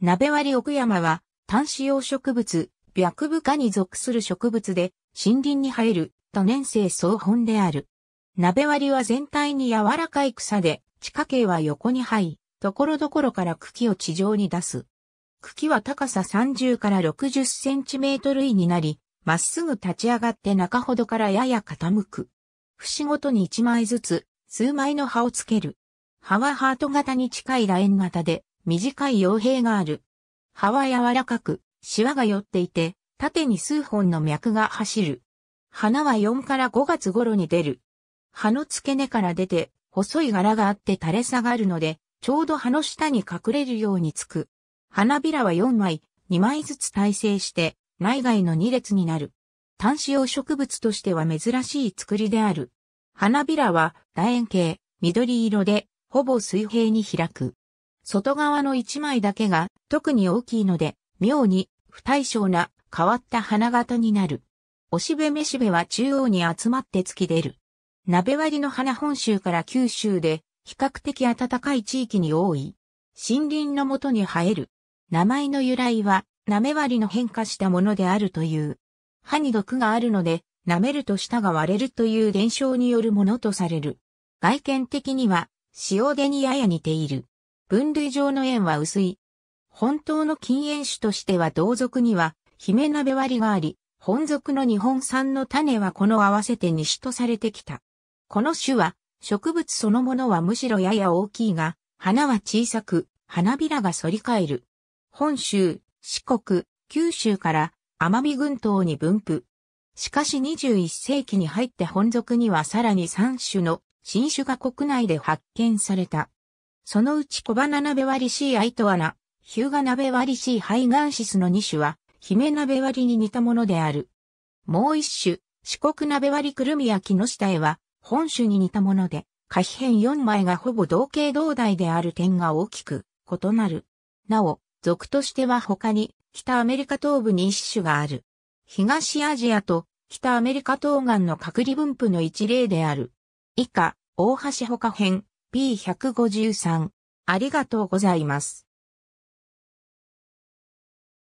鍋割奥山は、単子葉植物、白部科に属する植物で、森林に生える多年生草本である。鍋割は全体に柔らかい草で、地下茎は横に生い、ところどころから茎を地上に出す。茎は高さ30から60センチメートル位になり、まっすぐ立ち上がって中ほどからやや傾く。節ごとに1枚ずつ、数枚の葉をつける。葉はハート型に近い楕円型で、短い傭兵がある。葉は柔らかく、シワが寄っていて、縦に数本の脈が走る。花は4から5月頃に出る。葉の付け根から出て、細い柄があって垂れ下がるので、ちょうど葉の下に隠れるようにつく。花びらは4枚、2枚ずつ耐性して、内外の2列になる。単子葉植物としては珍しい作りである。花びらは楕円形、緑色で、ほぼ水平に開く。外側の一枚だけが特に大きいので、妙に不対称な変わった花形になる。おしべめしべは中央に集まって突き出る。鍋割りの花本州から九州で比較的暖かい地域に多い。森林のもとに生える。名前の由来は、舐め割の変化したものであるという。歯に毒があるので、舐めると舌が割れるという伝承によるものとされる。外見的には、塩出にやや似ている。分類上の縁は薄い。本当の禁煙種としては同族には、姫鍋割があり、本族の日本産の種はこの合わせて西とされてきた。この種は、植物そのものはむしろやや大きいが、花は小さく、花びらが反り返る。本州、四国、九州から奄美群島に分布。しかし21世紀に入って本族にはさらに3種の新種が国内で発見された。そのうち小花鍋割り C アイトアナ、ヒューガ鍋割り C ハイガンシスの2種は、姫鍋割りに似たものである。もう一種、四国鍋割りくるみや木下絵は、本種に似たもので、可比編4枚がほぼ同型同代である点が大きく異なる。なお、属としては他に、北アメリカ東部に一種がある。東アジアと北アメリカ東岸の隔離分布の一例である。以下、大橋他編、P153。ありがとうございます。